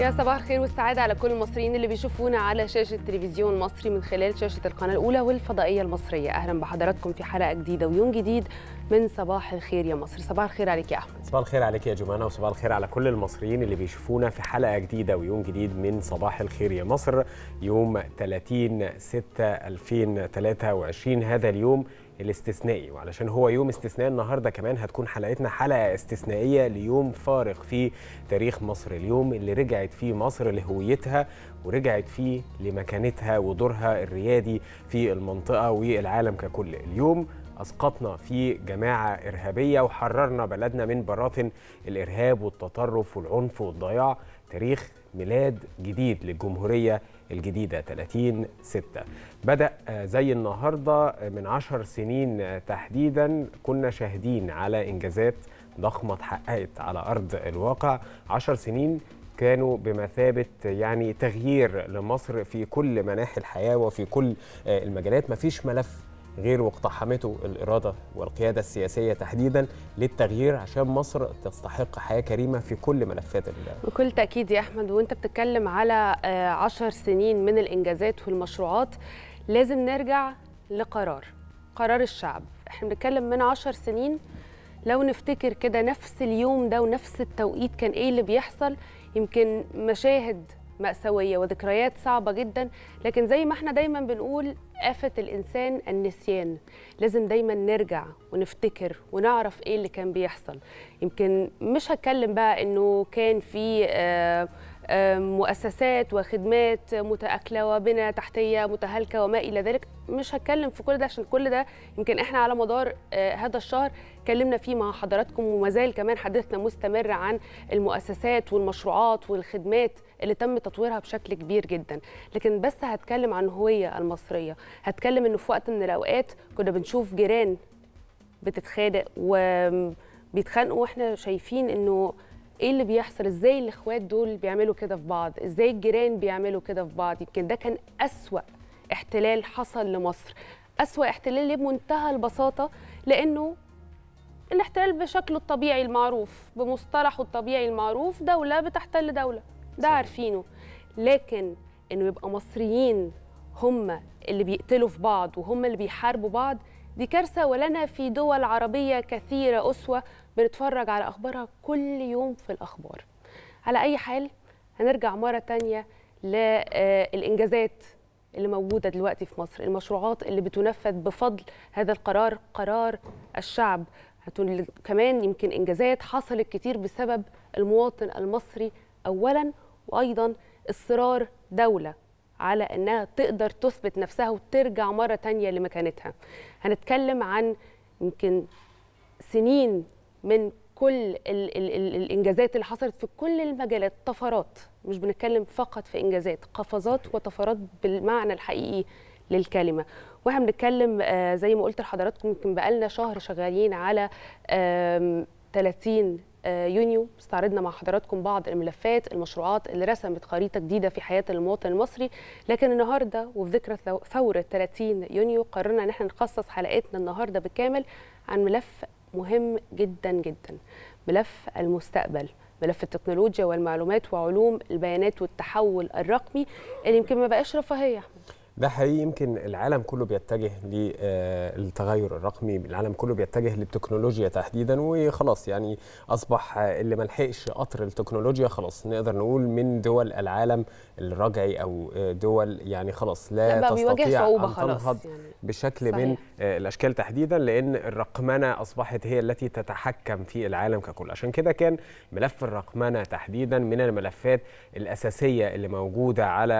يا صباح الخير والسعادة على كل المصريين اللي بيشوفونا على شاشة التلفزيون المصري من خلال شاشة القناة الأولى والفضائية المصرية أهلا بحضراتكم في حلقة جديدة ويوم جديد من صباح الخير يا مصر صباح الخير عليك يا احمد صباح الخير عليك يا جمانه وصباح الخير على كل المصريين اللي بيشوفونا في حلقه جديده ويوم جديد من صباح الخير يا مصر يوم 30 6 2023 هذا اليوم الاستثنائي وعلشان هو يوم استثنائي النهارده كمان هتكون حلقتنا حلقه استثنائيه ليوم فارق في تاريخ مصر اليوم اللي رجعت فيه مصر لهويتها ورجعت فيه لمكانتها ودورها الريادي في المنطقه والعالم ككل اليوم أسقطنا في جماعة إرهابية وحررنا بلدنا من براثن الإرهاب والتطرف والعنف والضياع تاريخ ميلاد جديد للجمهورية الجديدة 30 ستة بدأ آه، زي النهاردة آه، من عشر سنين آه، تحديدا كنا شاهدين على إنجازات ضخمة اتحققت على أرض الواقع عشر سنين كانوا بمثابة يعني تغيير لمصر في كل مناحي الحياة وفي كل المجالات مفيش ملف غير واقتحمته الإرادة والقيادة السياسية تحديدا للتغيير عشان مصر تستحق حياة كريمة في كل ملفات بكل تأكيد يا أحمد وأنت بتتكلم على آه، عشر سنين من الإنجازات والمشروعات لازم نرجع لقرار قرار الشعب احنا بنتكلم من عشر سنين لو نفتكر كده نفس اليوم ده ونفس التوقيت كان ايه اللي بيحصل يمكن مشاهد مأساوية وذكريات صعبة جدا لكن زي ما احنا دايما بنقول آفة الإنسان النسيان لازم دايما نرجع ونفتكر ونعرف إيه اللي كان بيحصل يمكن مش هتكلم بقى إنه كان في آه مؤسسات وخدمات متاكله وبنى تحتيه متهالكه وما الى ذلك مش هتكلم في كل ده عشان كل ده يمكن احنا على مدار آه، هذا الشهر كلمنا فيه مع حضراتكم وما زال كمان حديثنا مستمر عن المؤسسات والمشروعات والخدمات اللي تم تطويرها بشكل كبير جدا لكن بس هتكلم عن الهويه المصريه هتكلم انه في وقت من الاوقات كنا بنشوف جيران بتتخانق وبيتخانقوا واحنا شايفين انه ايه اللي بيحصل ازاي الاخوات دول بيعملوا كده في بعض ازاي الجيران بيعملوا كده في بعض يمكن ده كان اسوا احتلال حصل لمصر اسوا احتلال ليه بمنتهى البساطه لانه الاحتلال بشكله الطبيعي المعروف بمصطلحه الطبيعي المعروف دوله بتحتل دوله ده عارفينه لكن انه يبقى مصريين هم اللي بيقتلوا في بعض وهم اللي بيحاربوا بعض دي كارثه ولنا في دول عربيه كثيره اسوه بنتفرج على اخبارها كل يوم في الاخبار على اي حال هنرجع مره تانية للانجازات آه، اللي موجوده دلوقتي في مصر المشروعات اللي بتنفذ بفضل هذا القرار قرار الشعب كمان يمكن انجازات حصلت كتير بسبب المواطن المصري اولا وايضا اصرار دوله على انها تقدر تثبت نفسها وترجع مره تانية لمكانتها هنتكلم عن يمكن سنين من كل الـ الـ الـ الانجازات اللي حصلت في كل المجالات طفرات مش بنتكلم فقط في انجازات قفزات وطفرات بالمعنى الحقيقي للكلمه واحنا بنتكلم آه، زي ما قلت لحضراتكم يمكن بقالنا شهر شغالين على 30 آه، يونيو استعرضنا مع حضراتكم بعض الملفات المشروعات اللي رسمت خريطة جديدة في حياة المواطن المصري لكن النهاردة وفي ذكرى ثورة 30 يونيو قررنا ان احنا نخصص حلقتنا النهاردة بالكامل عن ملف مهم جدا جدا ملف المستقبل ملف التكنولوجيا والمعلومات وعلوم البيانات والتحول الرقمي اللي يمكن ما بقاش رفاهية ده حقيقي يمكن العالم كله بيتجه للتغير آه، الرقمي العالم كله بيتجه للتكنولوجيا تحديدا وخلاص يعني اصبح اللي ما لحقش قطر التكنولوجيا خلاص نقدر نقول من دول العالم الرجعي او آه، دول يعني خلاص لا تستطيع ان تنهض يعني بشكل صحيح. من آه، الاشكال تحديدا لان الرقمنه اصبحت هي التي تتحكم في العالم ككل عشان كده كان ملف الرقمنه تحديدا من الملفات الاساسيه اللي موجوده على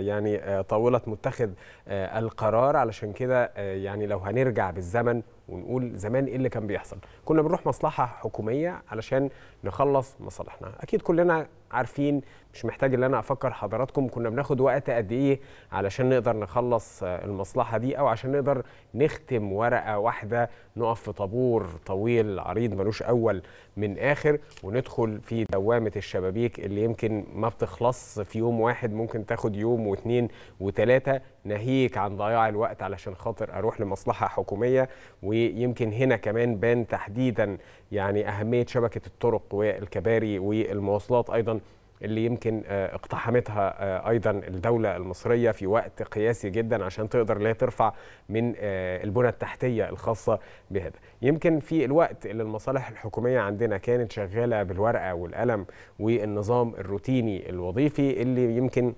يعني طاوله متخذ واخد آه، القرار علشان كده آه، يعني لو هنرجع بالزمن ونقول زمان ايه اللي كان بيحصل كنا بنروح مصلحه حكوميه علشان نخلص مصالحنا اكيد كلنا عارفين مش محتاج ان انا افكر حضراتكم كنا بناخد وقت قد ايه علشان نقدر نخلص آه، المصلحه دي او عشان نقدر نختم ورقه واحده نقف في طابور طويل عريض ملوش اول من اخر وندخل في دوامه الشبابيك اللي يمكن ما بتخلص في يوم واحد ممكن تاخد يوم واثنين وثلاثه ناهيك عن ضياع الوقت علشان خاطر اروح لمصلحه حكوميه ويمكن هنا كمان بان تحديدا يعني اهميه شبكه الطرق والكباري والمواصلات ايضا اللي يمكن آه، اقتحمتها آه، ايضا الدوله المصريه في وقت قياسي جدا عشان تقدر لا ترفع من آه، البنى التحتيه الخاصه بهذا يمكن في الوقت اللي المصالح الحكوميه عندنا كانت شغاله بالورقه والقلم والنظام الروتيني الوظيفي اللي يمكن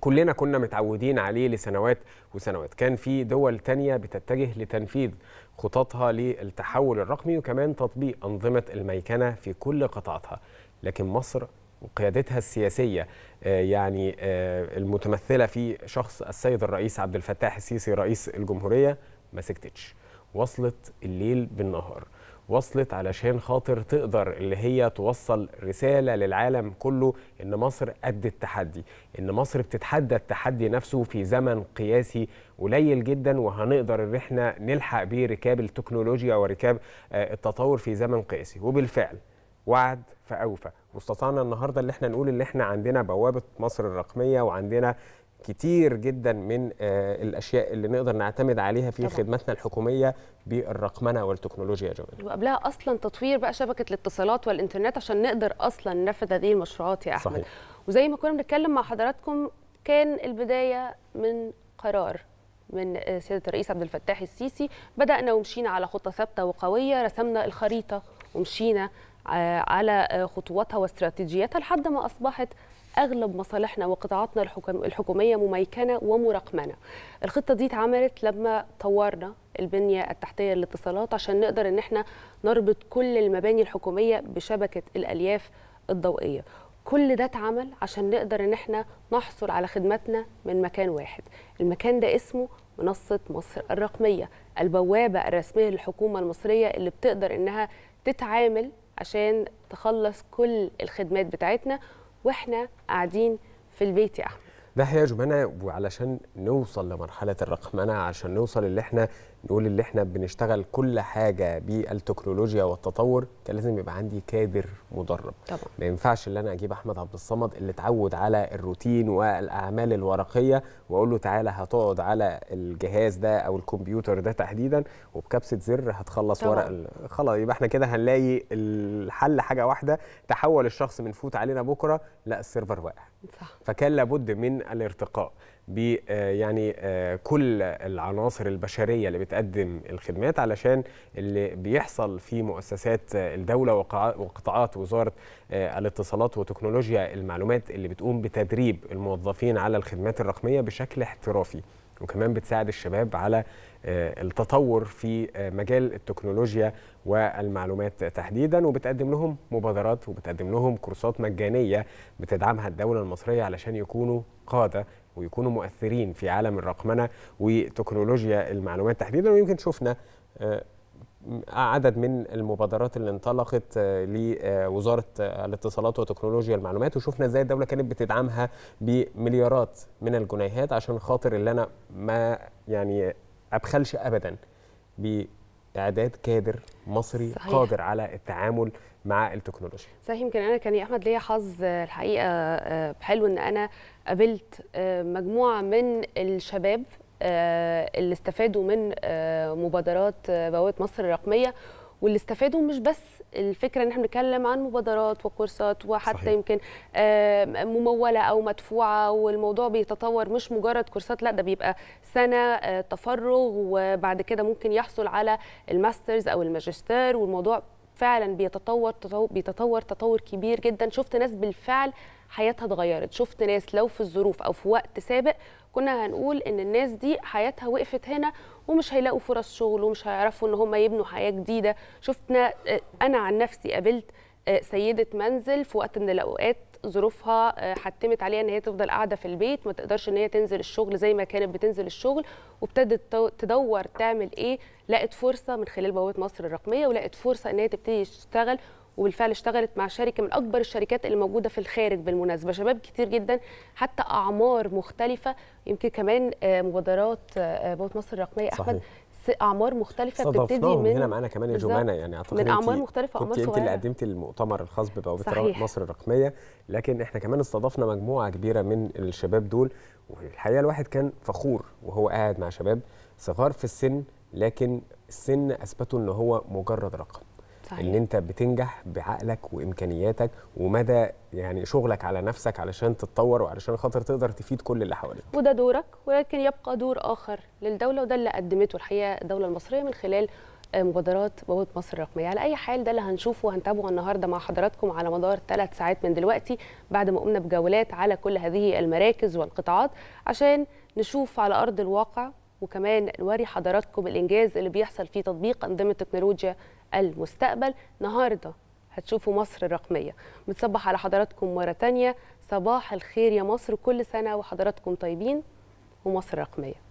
كلنا كنا متعودين عليه لسنوات وسنوات كان في دول تانية بتتجه لتنفيذ خططها للتحول الرقمي وكمان تطبيق أنظمة الميكنة في كل قطاعاتها لكن مصر وقيادتها السياسيه آه، يعني آه، المتمثله في شخص السيد الرئيس عبد الفتاح السيسي رئيس الجمهوريه ما سكتتش وصلت الليل بالنهار وصلت علشان خاطر تقدر اللي هي توصل رسالة للعالم كله إن مصر قد التحدي إن مصر بتتحدى التحدي نفسه في زمن قياسي قليل جدا وهنقدر إن احنا نلحق بيه ركاب التكنولوجيا وركاب آه، التطور في زمن قياسي وبالفعل وعد فاوفى واستطعنا النهارده اللي احنا نقول اللي احنا عندنا بوابه مصر الرقميه وعندنا كتير جدا من آه، الاشياء اللي نقدر نعتمد عليها في طبعا. خدمتنا الحكوميه بالرقمنه والتكنولوجيا يا وقبلها اصلا تطوير بقى شبكه الاتصالات والانترنت عشان نقدر اصلا ننفذ هذه المشروعات يا احمد صحيح. وزي ما كنا بنتكلم مع حضراتكم كان البدايه من قرار من آه، سياده الرئيس عبد الفتاح السيسي بدانا ومشينا على خطه ثابته وقويه رسمنا الخريطه ومشينا آه، على آه، خطواتها واستراتيجياتها لحد ما أصبحت اغلب مصالحنا وقطاعاتنا الحكوميه مميكنه ومرقمنه. الخطه دي اتعملت لما طورنا البنيه التحتيه للاتصالات عشان نقدر ان احنا نربط كل المباني الحكوميه بشبكه الالياف الضوئيه. كل ده اتعمل عشان نقدر ان احنا نحصل على خدماتنا من مكان واحد. المكان ده اسمه منصه مصر الرقميه، البوابه الرسميه للحكومه المصريه اللي بتقدر انها تتعامل عشان تخلص كل الخدمات بتاعتنا واحنا قاعدين في البيت يا احمد ده يا جمانة وعلشان نوصل لمرحلة الرقمنة عشان نوصل اللي احنا نقول اللي احنا بنشتغل كل حاجه بالتكنولوجيا والتطور كان لازم يبقى عندي كادر مدرب طبعا ما ينفعش ان انا اجيب احمد عبد الصمد اللي اتعود على الروتين والاعمال الورقيه واقول له تعالى هتقعد على الجهاز ده او الكمبيوتر ده تحديدا وبكبسه زر هتخلص طبعا. ورق خلاص يبقى احنا كده هنلاقي الحل حاجه واحده تحول الشخص من فوت علينا بكره لا السيرفر واقع صح فكان لابد من الارتقاء ب آه، يعني آه، كل العناصر البشريه اللي بتقدم الخدمات علشان اللي بيحصل في مؤسسات آه، الدوله وقطاعات وزاره الاتصالات وتكنولوجيا المعلومات اللي بتقوم بتدريب الموظفين على الخدمات الرقميه بشكل احترافي وكمان بتساعد الشباب على التطور في مجال التكنولوجيا والمعلومات تحديدا وبتقدم لهم مبادرات وبتقدم لهم كورسات مجانيه بتدعمها الدوله المصريه علشان يكونوا قاده ويكونوا مؤثرين في عالم الرقمنه وتكنولوجيا المعلومات تحديدا ويمكن شفنا آه، عدد من المبادرات اللي انطلقت آه، لوزاره آه، الاتصالات وتكنولوجيا المعلومات وشفنا ازاي الدوله كانت بتدعمها بمليارات من الجنيهات عشان خاطر اللي انا ما يعني ابخلش ابدا ب اعداد كادر مصري صحيح. قادر على التعامل مع التكنولوجيا صحيح يمكن انا كان يا احمد ليا حظ الحقيقه آه، حلو ان انا قابلت آه، مجموعه من الشباب آه، اللي استفادوا من مبادرات بوابه مصر الرقميه واللي استفادوا مش بس الفكره ان احنا بنتكلم عن مبادرات وكورسات وحتى صحيح. يمكن مموله او مدفوعه والموضوع بيتطور مش مجرد كورسات لا ده بيبقى سنه آه، تفرغ وبعد كده ممكن يحصل على الماسترز او الماجستير والموضوع فعلا بيتطور تطور بيتطور تطور كبير جدا شفت ناس بالفعل حياتها اتغيرت شفت ناس لو في الظروف او في وقت سابق كنا هنقول ان الناس دي حياتها وقفت هنا ومش هيلاقوا فرص شغل ومش هيعرفوا ان هم يبنوا حياه جديده شفنا انا عن نفسي قابلت آه، سيده منزل في وقت من الاوقات ظروفها آه، حتمت عليها ان هي تفضل قاعده في البيت ما تقدرش ان هي تنزل الشغل زي ما كانت بتنزل الشغل وابتدت تدور تعمل ايه لقت فرصه من خلال بوابه مصر الرقميه ولقت فرصه ان هي تبتدي تشتغل وبالفعل اشتغلت مع شركه من اكبر الشركات اللي موجوده في الخارج بالمناسبه شباب كتير جدا حتى اعمار مختلفه يمكن كمان آه، مبادرات بوابه مصر الرقميه احمد صحيح. اعمار مختلفه بتبتدي من هنا معانا كمان يا جوانا يعني اعتقد من اعمار مختلفه اعمار صغيره انت اللي قدمتي المؤتمر الخاص ببوابه مصر الرقميه لكن احنا كمان استضفنا مجموعه كبيره من الشباب دول والحقيقه الواحد كان فخور وهو قاعد مع شباب صغار في السن لكن السن اثبتوا ان هو مجرد رقم صحيح. ان انت بتنجح بعقلك وامكانياتك ومدى يعني شغلك على نفسك علشان تتطور وعلشان خاطر تقدر تفيد كل اللي حواليك وده دورك ولكن يبقى دور اخر للدوله وده اللي قدمته الحقيقه الدوله المصريه من خلال مبادرات بوابه مصر الرقميه على اي حال ده اللي هنشوفه وهنتابعه النهارده مع حضراتكم على مدار ثلاث ساعات من دلوقتي بعد ما قمنا بجولات على كل هذه المراكز والقطاعات عشان نشوف على ارض الواقع وكمان نوري حضراتكم الانجاز اللي بيحصل في تطبيق انظمه تكنولوجيا المستقبل النهارده هتشوفوا مصر الرقمية متصبح على حضراتكم مرة تانية صباح الخير يا مصر كل سنة وحضراتكم طيبين ومصر رقمية